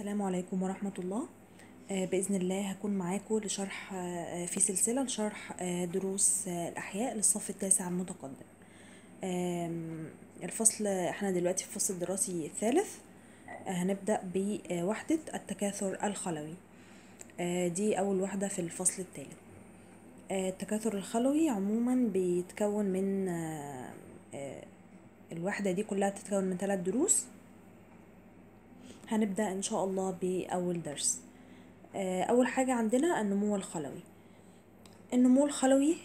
السلام عليكم ورحمة الله آه، بإذن الله هكون معاكم لشرح آه، في سلسلة لشرح آه، دروس الأحياء للصف التاسع المتقدم الفصل احنا دلوقتي في الفصل الدراسي الثالث هنبدأ بوحدة التكاثر الخلوي دي أول وحدة في الفصل الثالث التكاثر الخلوي عموما بيتكون من الوحدة دي كلها بتتكون من ثلاث دروس هنبدأ إن شاء الله بأول درس آه، أول حاجة عندنا النمو الخلوي النمو الخلوي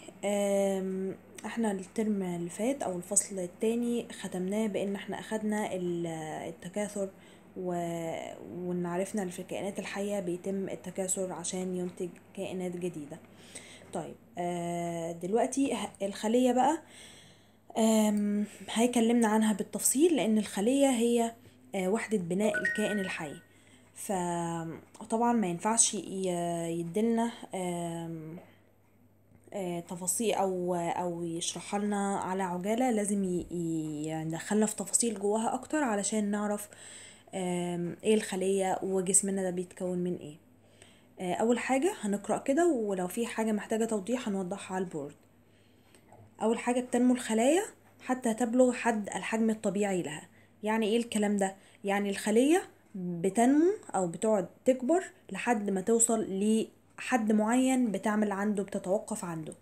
احنا الترم اللي فات أو الفصل التاني ختمناه بإن احنا أخدنا التكاثر وإن عرفنا في الكائنات الحية بيتم التكاثر عشان ينتج كائنات جديدة طيب آه، دلوقتي الخلية بقى هيكلمنا عنها بالتفصيل لأن الخلية هي آه، وحدة بناء الكائن الحي فطبعا ما ينفعش يدلنا آه، تفاصيل او او يشرحها لنا على عجاله لازم يدخلنا في تفاصيل جواها اكتر علشان نعرف ايه الخليه وجسمنا ده بيتكون من ايه آه، اول حاجه هنقرا كده ولو في حاجه محتاجه توضيح هنوضحها على البورد اول حاجه بتنمو الخلايا حتى تبلغ حد الحجم الطبيعي لها يعني ايه الكلام ده يعني الخليه بتنمو او بتقعد تكبر لحد ما توصل لحد معين بتعمل عنده بتتوقف عنده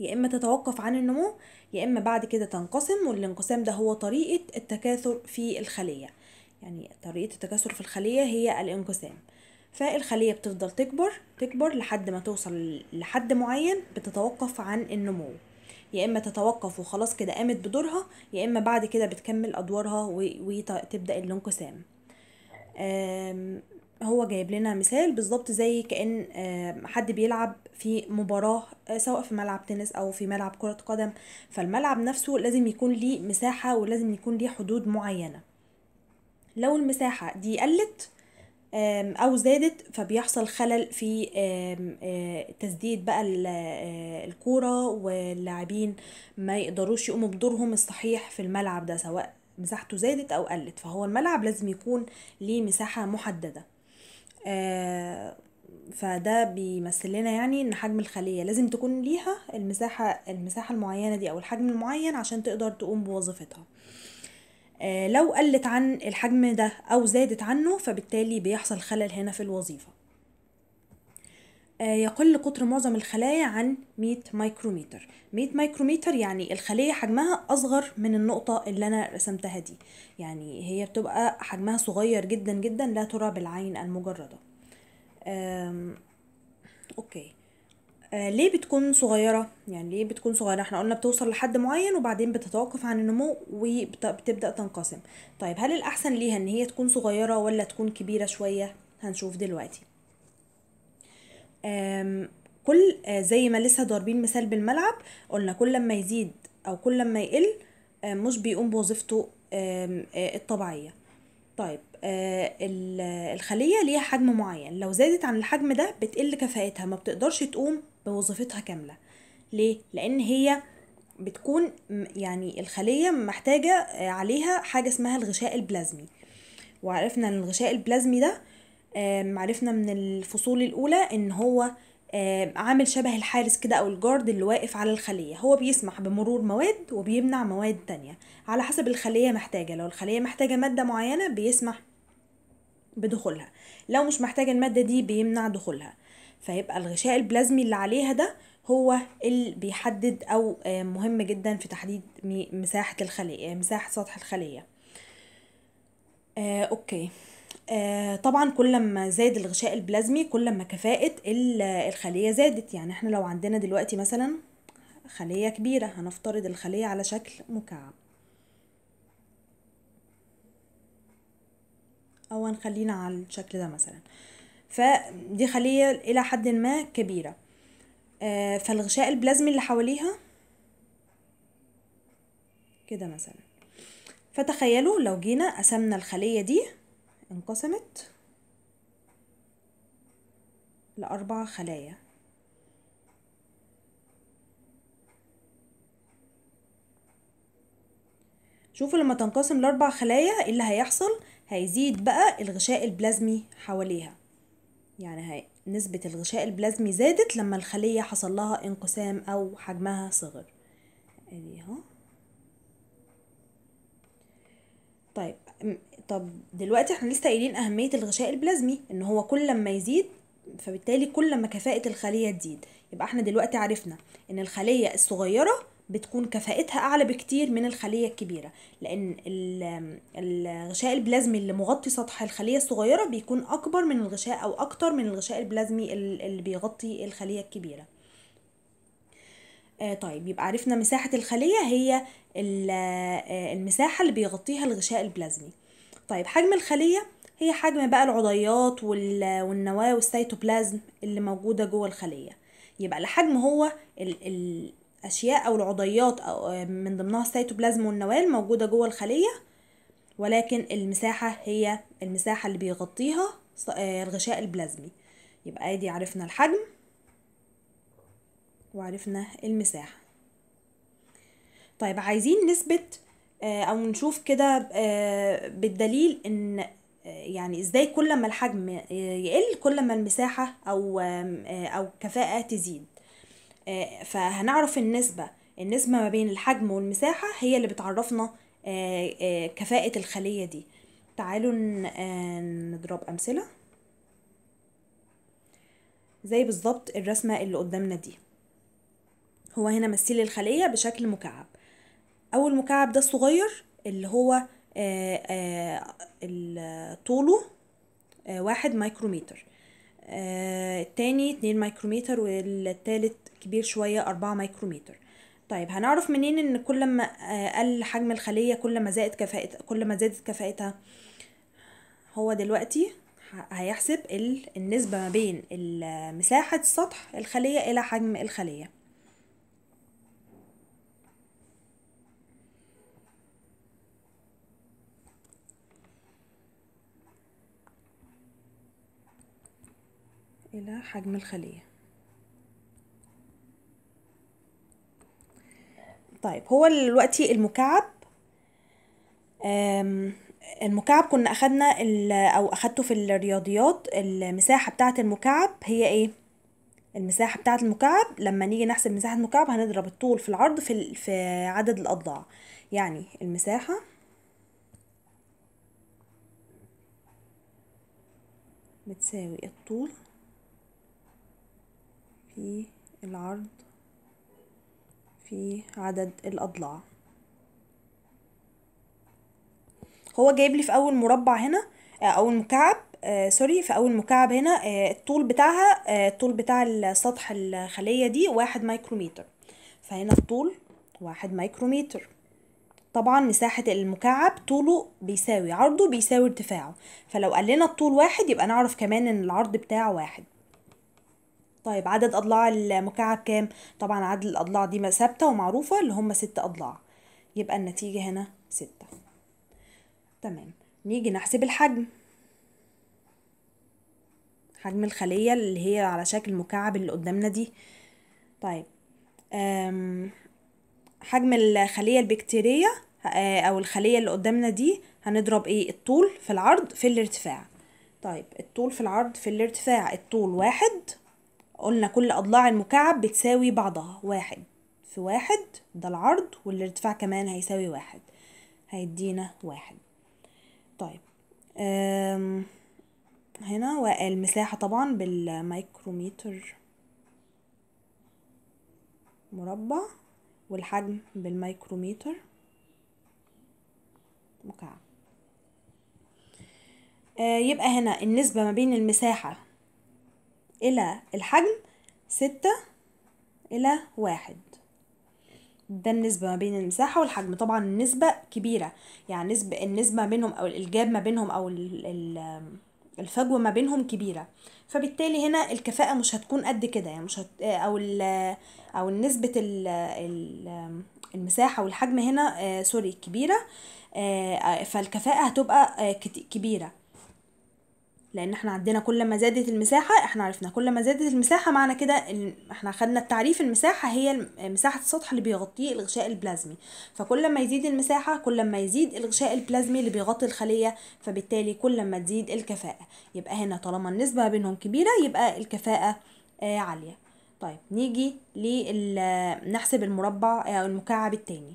يا اما تتوقف عن النمو يا اما بعد كده تنقسم والانقسام ده هو طريقه التكاثر في الخليه يعني طريقه التكاثر في الخليه هي الانقسام فالخليه بتفضل تكبر تكبر لحد ما توصل لحد معين بتتوقف عن النمو يا اما تتوقف وخلاص كده قامت بدورها يا اما بعد كده بتكمل ادوارها وتبدا الانقسام هو جايب لنا مثال بالظبط زي كان حد بيلعب في مباراه آه، سواء في ملعب تنس او في ملعب كره قدم فالملعب نفسه لازم يكون ليه مساحه ولازم يكون ليه حدود معينه لو المساحه دي قلت او زادت فبيحصل خلل في تسديد بقى الكوره واللاعبين ما يقدروش يقوموا بدورهم الصحيح في الملعب ده سواء مساحته زادت او قلت فهو الملعب لازم يكون ليه مساحه محدده فده بيمثل لنا يعني ان حجم الخليه لازم تكون ليها المساحه المساحه المعينه دي او الحجم المعين عشان تقدر تقوم بوظيفتها آه، لو قلت عن الحجم ده أو زادت عنه فبالتالي بيحصل خلل هنا في الوظيفة آه، يقل قطر معظم الخلايا عن 100 مايكرومتر 100 مايكرومتر يعني الخلية حجمها أصغر من النقطة اللي أنا رسمتها دي يعني هي بتبقى حجمها صغير جدا جدا لا ترى بالعين المجردة أوكي آه، ليه بتكون صغيرة؟ يعني ليه بتكون صغيرة؟ احنا قلنا بتوصل لحد معين وبعدين بتتوقف عن النمو وبتبدأ تنقسم طيب هل الأحسن ليها ان هي تكون صغيرة ولا تكون كبيرة شوية؟ هنشوف دلوقتي كل آه، زي ما لسه ضاربين مثال بالملعب قلنا كل ما يزيد او كل ما يقل آه، مش بيقوم بوظيفته الطبيعيه طيب الخليه ليها حجم معين لو زادت عن الحجم ده بتقل كفاءتها ما بتقدرش تقوم بوظيفتها كامله ليه لان هي بتكون يعني الخليه محتاجه آه، عليها حاجه اسمها الغشاء البلازمي وعرفنا ان الغشاء البلازمي ده عرفنا من الفصول الاولى ان هو عامل شبه الحارس كده او الجارد اللي واقف على الخليه هو بيسمح بمرور مواد وبيمنع مواد تانية على حسب الخليه محتاجه لو الخليه محتاجه ماده معينه بيسمح بدخولها لو مش محتاجه الماده دي بيمنع دخولها فيبقى الغشاء البلازمي اللي عليها ده هو اللي بيحدد او آه، مهم جدا في تحديد مساحة الخلية آه، مساحة سطح الخلية آه اوكي آه طبعا كل ما زاد الغشاء البلازمي كل ما كفاءة الخلية زادت يعني احنا لو عندنا دلوقتي مثلا خلية كبيرة هنفترض الخلية على شكل مكعب او هنخلينا على الشكل ده مثلا آه فدي خلية إلى حد ما كبيرة آه، فالغشاء البلازمي اللي حواليها كده مثلا فتخيلوا لو جينا قسمنا الخلية دي انقسمت لأربع خلايا شوفوا لما تنقسم لأربع خلايا إيه اللي هيحصل هيزيد بقى الغشاء البلازمي حواليها يعني هي نسبة الغشاء البلازمي زادت لما الخلية حصل لها انقسام أو حجمها صغر ادي اهو طيب طب دلوقتي احنا لسه قايلين أهمية الغشاء البلازمي إن هو كل ما يزيد فبالتالي كل ما كفاءة الخلية تزيد يبقى احنا دلوقتي عرفنا إن الخلية الصغيرة بتكون كفاءتها اعلى بكتير من الخليه الكبيره لان الغشاء البلازمي اللي مغطي سطح الخليه الصغيره بيكون اكبر من الغشاء او اكتر من الغشاء البلازمي اللي بيغطي الخليه الكبيره آه طيب يبقى عرفنا مساحه الخليه هي آه، المساحه اللي بيغطيها الغشاء البلازمي طيب حجم الخليه هي حجم بقى العضيات والنواه والسيتوبلازم اللي موجوده جوه الخليه يبقى الحجم هو ال ال اشياء أو العضيات أو آه، من ضمنها السيتوبلازم والنوال موجودة جوه الخلية ولكن المساحة هي المساحة اللي بيغطيها آه، الغشاء البلازمي يبقى ادي عرفنا الحجم وعرفنا المساحة طيب عايزين نثبت آه، او نشوف كده بالدليل ان يعني ازاي كل ما الحجم يقل كل ما المساحة او او كفاءة تزيد آه، فهنعرف النسبة النسبة ما بين الحجم والمساحة هي اللي بتعرفنا آه، آه، كفاءة الخلية دي تعالوا نضرب أمثلة زي بالظبط الرسمة اللي قدامنا دي هو هنا مثيل الخلية بشكل مكعب أول مكعب ده الصغير اللي هو طوله واحد مايكرومتر التاني آه، اتنين مايكرومتر والتالت كبير شوية أربعة مايكرومتر طيب هنعرف منين ان كل ما آه، قل حجم الخلية كل ما زادت كفائتها كل ما زادت كفاءتها هو دلوقتي هيحسب النسبة ما بين مساحة سطح الخلية إلى حجم الخلية إلى حجم الخلية طيب هو دلوقتي المكعب المكعب كنا أخدنا أو أخدته في الرياضيات المساحة بتاعة المكعب هي إيه؟ المساحة بتاعة المكعب لما نيجي نحسب مساحة المكعب هنضرب الطول في العرض في, في عدد الأضلاع يعني المساحة بتساوي الطول في العرض في عدد الأضلاع هو جايب لي في أول مربع هنا آه، أول مكعب سوري آه، في أول مكعب هنا آه، الطول بتاعها الطول بتاع السطح الخلية دي واحد مايكرومتر فهنا الطول واحد مايكرومتر طبعا مساحة المكعب طوله بيساوي عرضه بيساوي ارتفاعه فلو قلنا الطول واحد يبقى نعرف كمان ان العرض بتاعه واحد طيب عدد أضلاع المكعب كام؟ طبعا عدد الأضلاع دي ثابتة ومعروفة اللي هم ست أضلاع يبقى النتيجة هنا ستة تمام نيجي نحسب الحجم حجم الخلية اللي هي على شكل مكعب اللي قدامنا دي طيب حجم الخلية البكتيرية آه، أو الخلية اللي قدامنا دي هنضرب إيه الطول في العرض في الارتفاع طيب الطول في العرض في الارتفاع الطول واحد قلنا كل أضلاع المكعب بتساوي بعضها واحد في واحد ده العرض والارتفاع كمان هيساوي واحد هيدينا واحد طيب هنا والمساحة طبعا بالميكروميتر مربع والحجم بالميكروميتر مكعب آه، يبقى هنا النسبة ما بين المساحة إلى الحجم ستة إلى واحد ده النسبة ما بين المساحة والحجم طبعا النسبة كبيرة يعني نسبة النسبة ما بينهم أو الجاب ما بينهم أو الفجوة ما بينهم كبيرة فبالتالي هنا الكفاءة مش هتكون قد كده يعني مش هت... أو ال... أو نسبة ال... ال... المساحة والحجم هنا آه سوري كبيرة آه, آه، فالكفاءة هتبقى آه كبيرة لان احنا عندنا كل ما زادت المساحه احنا عرفنا كل ما زادت المساحه معنى كده ان احنا خدنا التعريف المساحه هي مساحه السطح اللي بيغطيه الغشاء البلازمي فكل ما يزيد المساحه كل ما يزيد الغشاء البلازمي اللي بيغطي الخليه فبالتالي كل ما تزيد الكفاءه يبقى هنا طالما النسبه بينهم كبيره يبقى الكفاءه آه عاليه طيب نيجي نحسب المربع آه، او المكعب التاني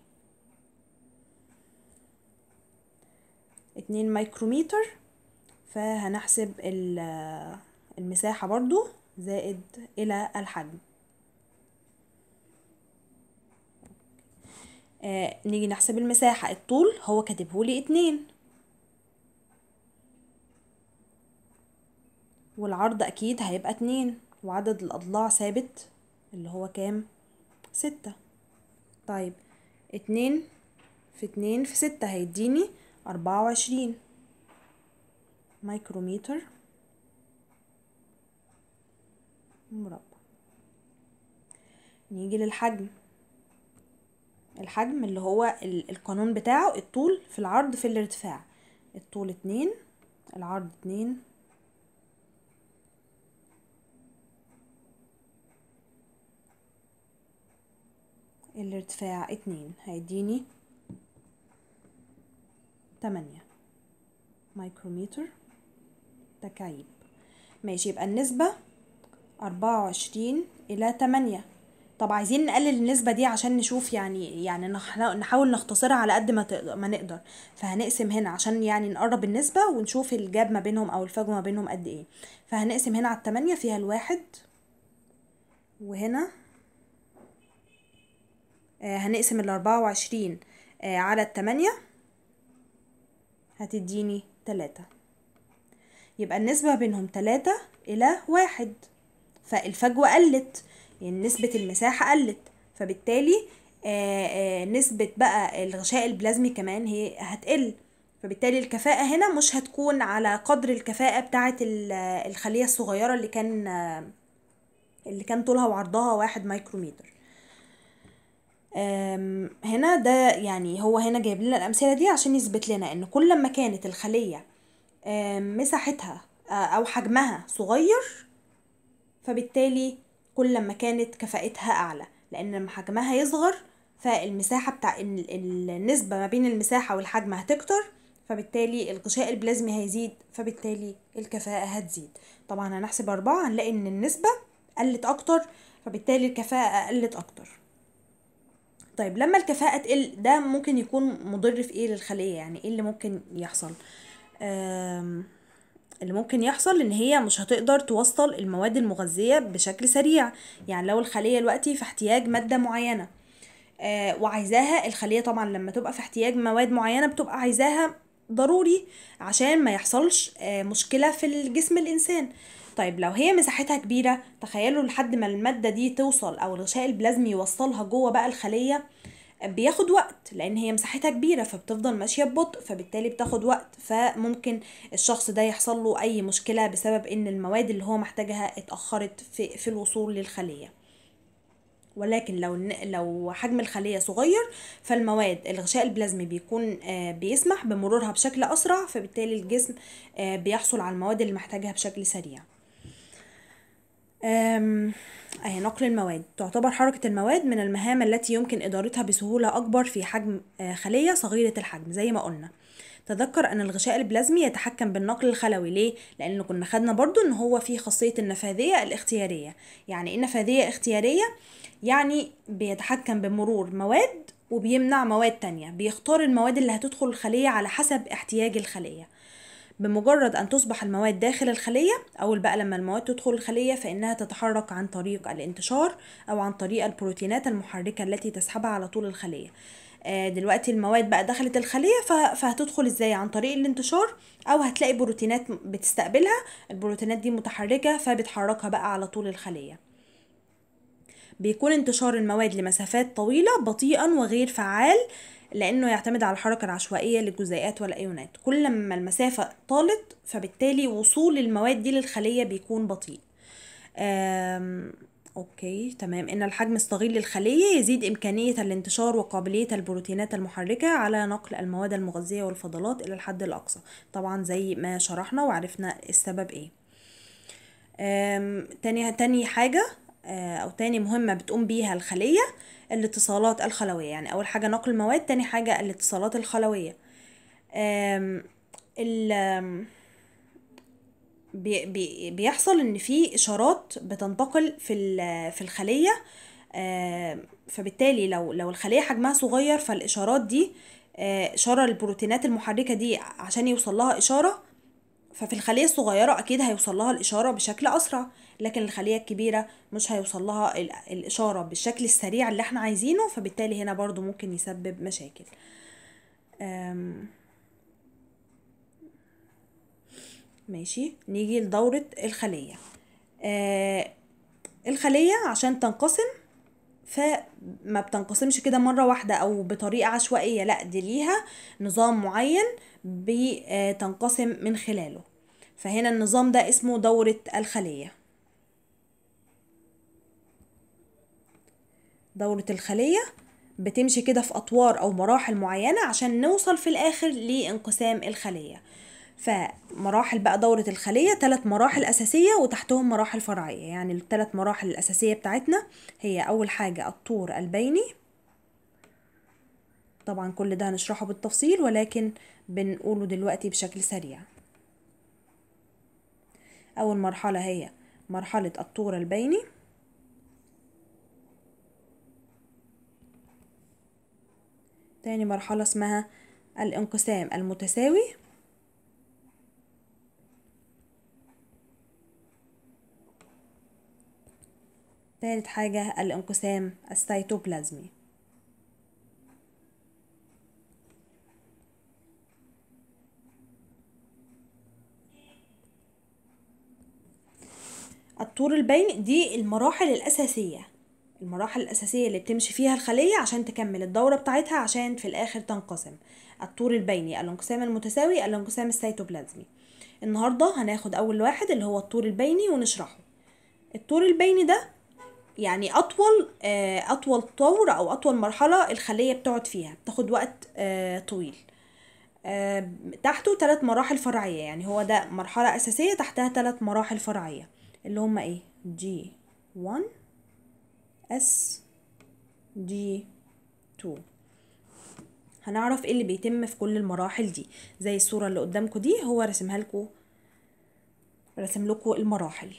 اتنين مايكروميتر فهنحسب المساحة برضو زائد إلى الحجم آه نيجي نحسب المساحة الطول هو كاتبهولي اتنين والعرض أكيد هيبقى اتنين وعدد الأضلاع ثابت اللي هو كام ستة طيب اتنين في اتنين في ستة هيديني أربعة وعشرين مايكروميتر مربع نيجي للحجم الحجم اللي هو القانون بتاعه الطول في العرض في الارتفاع الطول اتنين العرض اتنين الارتفاع اتنين هيديني تمانية مايكرومتر تكعيب ماشي يبقى النسبة أربعة وعشرين إلى تمانية طب عايزين نقلل النسبة دي عشان نشوف يعني يعني نحاول نختصرها على قد ما ما نقدر فهنقسم هنا عشان يعني نقرب النسبة ونشوف الجاب ما بينهم أو الفجوة ما بينهم قد إيه فهنقسم هنا على التمانية فيها الواحد وهنا آه، هنقسم الأربعة وعشرين آه، على التمانية هتديني تلاتة يبقى النسبة بينهم تلاتة إلى واحد فالفجوة قلت يعني نسبة المساحة قلت فبالتالي آآ آه، آآ آه، نسبة بقى الغشاء البلازمي كمان هي هتقل فبالتالي الكفاءة هنا مش هتكون على قدر الكفاءة بتاعة الخلية الصغيرة اللي كان اللي كان طولها وعرضها واحد مايكرومتر هنا ده يعني هو هنا جايب لنا الأمثلة دي عشان يثبت لنا إن كل ما كانت الخلية مساحتها آه، أو حجمها صغير فبالتالي كل لما كانت كفاءتها أعلى لأن لما حجمها يصغر فالمساحة بتاع النسبة ما بين المساحة والحجم هتكتر فبالتالي الغشاء البلازمي هيزيد فبالتالي الكفاءة هتزيد طبعا هنحسب أربعة هنلاقي إن النسبة قلت أكتر فبالتالي الكفاءة قلت أكتر طيب لما الكفاءة تقل ده ممكن يكون مضر في ايه للخلية يعني ايه اللي ممكن يحصل اللي ممكن يحصل ان هي مش هتقدر توصل المواد المغذية بشكل سريع يعني لو الخلية دلوقتي في احتياج مادة معينة آه، وعايزاها الخلية طبعا لما تبقى في احتياج مواد معينة بتبقى عايزاها ضروري عشان ما يحصلش آه، مشكلة في الجسم الإنسان طيب لو هي مساحتها كبيرة تخيلوا لحد ما المادة دي توصل أو الغشاء البلازمي يوصلها جوه بقى الخلية آه بياخد وقت لان هي مساحتها كبيره فبتفضل ماشيه ببطء فبالتالي بتاخد وقت فممكن الشخص ده يحصل له اي مشكله بسبب ان المواد اللي هو محتاجها اتاخرت في, في الوصول للخليه ولكن لو لو حجم الخليه صغير فالمواد الغشاء البلازمي بيكون آه، بيسمح بمرورها بشكل اسرع فبالتالي الجسم آه، بيحصل على المواد اللي محتاجها بشكل سريع أهي نقل المواد تعتبر حركة المواد من المهام التي يمكن إدارتها بسهولة أكبر في حجم آه، خلية صغيرة الحجم زي ما قلنا تذكر أن الغشاء البلازمي يتحكم بالنقل الخلوي ليه؟ لأن كنا خدنا برضو إن هو فيه خاصية النفاذية الاختيارية يعني إيه نفاذية اختيارية؟ يعني بيتحكم بمرور مواد وبيمنع مواد تانية بيختار المواد اللي هتدخل الخلية على حسب احتياج الخلية بمجرد أن تصبح المواد داخل الخلية أول بقى لما المواد تدخل الخلية فإنها تتحرك عن طريق الانتشار أو عن طريق البروتينات المحركة التي تسحبها على طول الخلية آه، دلوقتي المواد بقى دخلت الخلية فهتدخل ازاي عن طريق الانتشار او هتلاقي بروتينات بتستقبلها البروتينات دي متحركة فبتحركها بقى على طول الخلية بيكون انتشار المواد لمسافات طويلة بطيئا وغير فعال لانه يعتمد على الحركه العشوائيه للجزيئات والايونات كل ما المسافه طالت فبالتالي وصول المواد دي للخليه بيكون بطيء اوكي تمام ان الحجم الصغير للخليه يزيد امكانيه الانتشار وقابليه البروتينات المحركه على نقل المواد المغذيه والفضلات الى الحد الاقصى طبعا زي ما شرحنا وعرفنا السبب ايه تاني تاني حاجه آه، او تاني مهمة بتقوم بيها الخلية الاتصالات الخلوية يعني اول حاجة نقل المواد تاني حاجة الاتصالات الخلوية ال بي بي بيحصل ان في اشارات بتنتقل في في الخليه فبالتالي لو لو الخليه حجمها صغير فالاشارات دي آه، اشاره البروتينات المحركه دي عشان يوصل لها اشاره ففي الخليه الصغيره اكيد هيوصل لها الاشاره بشكل اسرع لكن الخلية الكبيرة مش هيوصل لها الإشارة بالشكل السريع اللي احنا عايزينه فبالتالي هنا برضو ممكن يسبب مشاكل ماشي نيجي لدورة الخلية آه الخلية عشان تنقسم فما بتنقسمش كده مرة واحدة أو بطريقة عشوائية لأ دي ليها نظام معين بتنقسم آه، من خلاله فهنا النظام ده اسمه دورة الخلية دورة الخلية بتمشي كده في أطوار أو مراحل معينة عشان نوصل في الآخر لانقسام الخلية فمراحل بقى دورة الخلية ثلاث مراحل أساسية وتحتهم مراحل فرعية يعني الثلاث مراحل الأساسية بتاعتنا هي أول حاجة الطور البيني طبعا كل ده هنشرحه بالتفصيل ولكن بنقوله دلوقتي بشكل سريع أول مرحلة هي مرحلة الطور البيني تاني مرحلة اسمها الانقسام المتساوي تالت حاجة الانقسام السيتوبلازمي الطور البين دي المراحل الأساسية المراحل الأساسية اللي بتمشي فيها الخلية عشان تكمل الدورة بتاعتها عشان في الآخر تنقسم الطول البيني الانقسام المتساوي الانقسام السيتوبلازمي النهاردة هناخد أول واحد اللي هو الطول البيني ونشرحه الطول البيني ده يعني أطول آه، أطول طور أو أطول مرحلة الخلية بتقعد فيها بتاخد وقت آه، طويل آه، تحته ثلاث مراحل فرعية يعني هو ده مرحلة أساسية تحتها ثلاث مراحل فرعية اللي هما ايه جي G1 اس دي 2 هنعرف ايه اللي بيتم في كل المراحل دي زي الصورة اللي قدامكم دي هو رسمها لكم رسم لكم المراحل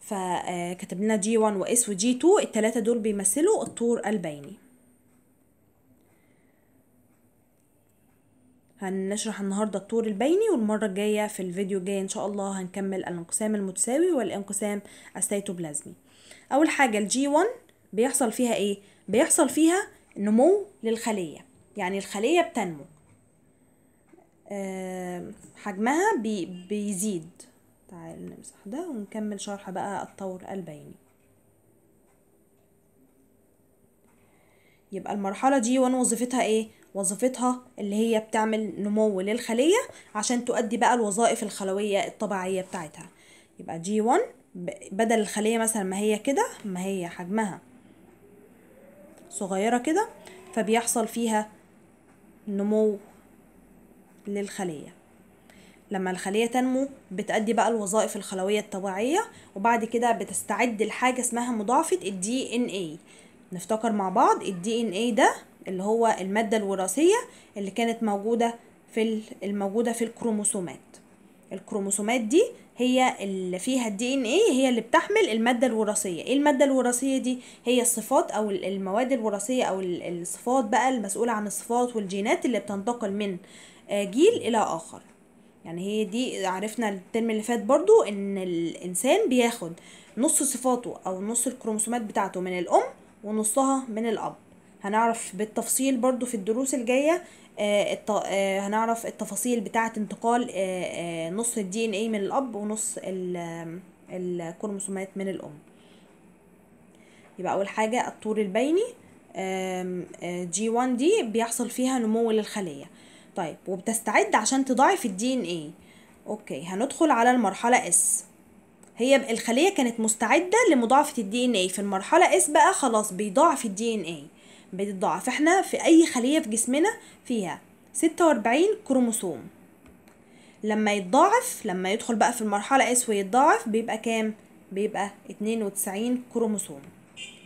فكتب آه، لنا جي 1 واس وجي 2 الثلاثه دول بيمثلوا الطور البيني هنشرح النهاردة الطور البيني والمرة الجاية في الفيديو الجاي إن شاء الله هنكمل الانقسام المتساوي والانقسام السيتوبلازمي أول حاجة الجي 1 بيحصل فيها ايه بيحصل فيها نمو للخليه يعني الخليه بتنمو حجمها بي بيزيد تعال نمسح ده ونكمل شرح بقى الطور البيني يبقى المرحله دي وانا وظيفتها ايه وظيفتها اللي هي بتعمل نمو للخليه عشان تؤدي بقى الوظائف الخلويه الطبيعيه بتاعتها يبقى جي 1 بدل الخليه مثلا ما هي كده ما هي حجمها صغيرة كده فبيحصل فيها نمو للخلية لما الخلية تنمو بتأدي بقى الوظائف الخلوية الطبيعية وبعد كده بتستعد لحاجة اسمها مضاعفة الدي ان اي نفتكر مع بعض الدي ان اي ده اللي هو المادة الوراثية اللي كانت موجودة في الموجودة في الكروموسومات الكروموسومات دي هي اللي فيها الدي ان ايه هي اللي بتحمل الماده الوراثيه ايه الماده الوراثيه دي هي الصفات او المواد الوراثيه او الصفات بقى المسؤوله عن الصفات والجينات اللي بتنتقل من آه، جيل الى اخر يعني هي دي عرفنا الترم اللي فات برضو ان الانسان بياخد نص صفاته او نص الكروموسومات بتاعته من الام ونصها من الاب هنعرف بالتفصيل برضو في الدروس الجاية آه، آه، هنعرف التفاصيل بتاعة انتقال آه، نص الدي ان ايه من الاب ونص الكروموسومات من الام يبقى اول حاجة الطول البيني جي 1 دي بيحصل فيها نمو للخلية طيب وبتستعد عشان تضاعف الدي ان ايه اوكي هندخل على المرحلة اس هي الخلية كانت مستعدة لمضاعفة الدي ان ايه في المرحلة اس بقى خلاص بيضاعف الدي ان ايه بتتضاعف فاحنا في اي خليه في جسمنا فيها 46 كروموسوم لما يتضاعف لما يدخل بقى في المرحله اس ويتضاعف بيبقى كام بيبقى 92 كروموسوم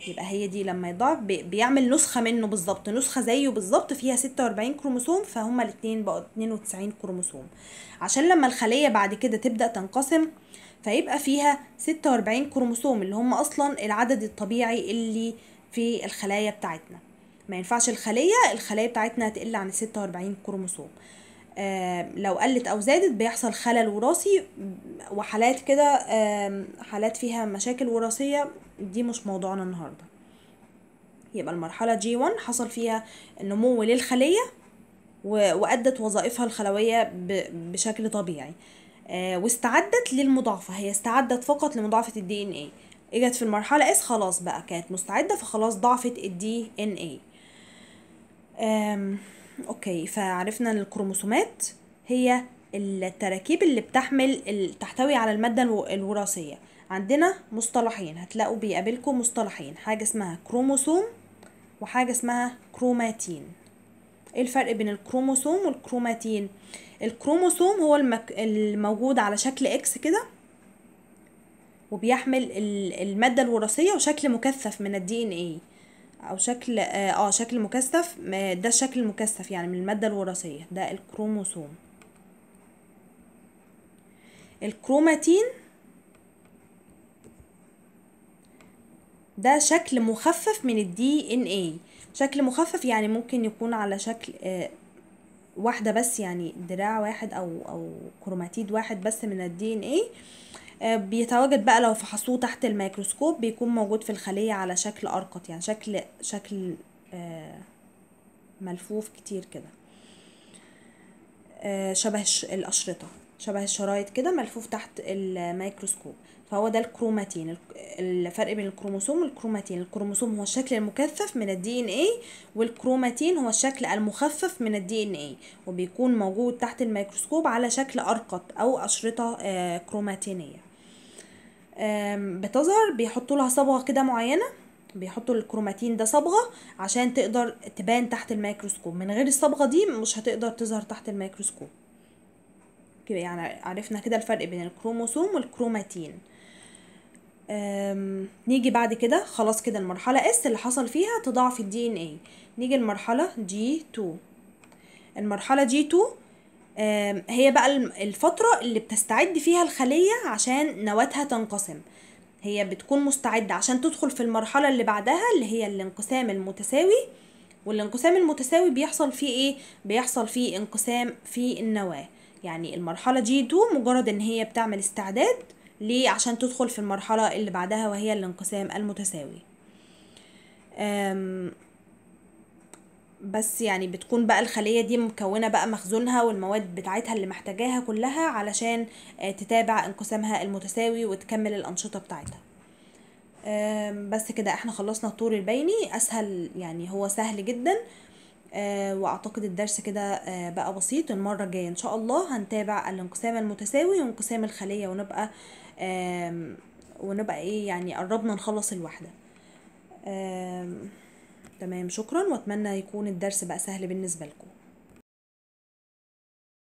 يبقى هي دي لما يضاعف بيعمل نسخه منه بالظبط نسخه زيه بالظبط فيها 46 كروموسوم فهما الاثنين بقوا 92 كروموسوم عشان لما الخليه بعد كده تبدا تنقسم فيبقى فيها 46 كروموسوم اللي هم اصلا العدد الطبيعي اللي في الخلايا بتاعتنا ما ينفعش الخلية الخلية بتاعتنا تقل عن 46 كروموسوم آه، لو قلت او زادت بيحصل خلل وراثي وحالات كده حالات فيها مشاكل وراثية دي مش موضوعنا النهاردة يبقى المرحلة جي 1 حصل فيها نمو للخلية وأدت وظائفها الخلوية بشكل طبيعي آه، واستعدت للمضاعفة هي استعدت فقط لمضاعفة الدي ان ايه اجت في المرحلة اس خلاص بقى كانت مستعدة فخلاص ضعفت الدي ان ايه اوكي فعرفنا ان الكروموسومات هي التراكيب اللي بتحمل تحتوي على المادة الوراثية عندنا مصطلحين هتلاقوا بيقابلكم مصطلحين حاجة اسمها كروموسوم وحاجة اسمها كروماتين ايه الفرق بين الكروموسوم والكروماتين الكروموسوم هو المك... الموجود على شكل اكس كده وبيحمل المادة الوراثية وشكل مكثف من الدي ان ايه او شكل اه, آه، شكل مكثف ده الشكل المكثف يعني من المادة الوراثية ده الكروموسوم الكروماتين ده شكل مخفف من الدي ان اي شكل مخفف يعني ممكن يكون على شكل آه، واحده بس يعني دراع واحد او او كروماتيد واحد بس من الدي ان اي آه، بيتواجد بقى لو فحصوه تحت الميكروسكوب بيكون موجود في الخلية على شكل أرقط يعني شكل شكل آه، ملفوف كتير كده آه، شبه الأشرطة شبه الشرايط كده ملفوف تحت الميكروسكوب فهو ده الكروماتين الفرق بين الكروموسوم والكروماتين الكروموسوم هو الشكل المكثف من الدي ان اي والكروماتين هو الشكل المخفف من الدي ان اي وبيكون موجود تحت الميكروسكوب على شكل ارقط او اشرطه كروماتينيه بتظهر بيحطوا لها صبغه كده معينه بيحطوا الكروماتين ده صبغه عشان تقدر تبان تحت الميكروسكوب من غير الصبغه دي مش هتقدر تظهر تحت الميكروسكوب كده يعني عرفنا كده الفرق بين الكروموسوم والكروماتين نيجي بعد كده خلاص كده المرحله اس اللي حصل فيها تضاعف الدي ان اي نيجي المرحله جي 2 المرحله جي 2 هي بقى الفترة اللي بتستعد فيها الخلية عشان نواتها تنقسم هي بتكون مستعدة عشان تدخل في المرحلة اللي بعدها اللي هي الانقسام المتساوي والانقسام المتساوي بيحصل فيه ايه؟ بيحصل فيه انقسام في النواة يعني المرحلة جي تو مجرد ان هي بتعمل استعداد ليه عشان تدخل في المرحلة اللي بعدها وهي الانقسام المتساوي بس يعني بتكون بقى الخلية دي مكونة بقى مخزونها والمواد بتاعتها اللي محتاجاها كلها علشان آه، تتابع انقسامها المتساوي وتكمل الأنشطة بتاعتها بس كده احنا خلصنا الطور البيني أسهل يعني هو سهل جدا آه، واعتقد الدرس كده آه، بقى بسيط المرة الجاية ان شاء الله هنتابع الانقسام المتساوي وانقسام الخلية ونبقى ونبقى ايه يعني قربنا نخلص الوحدة تمام شكرا واتمنى يكون الدرس بقى سهل بالنسبه لكم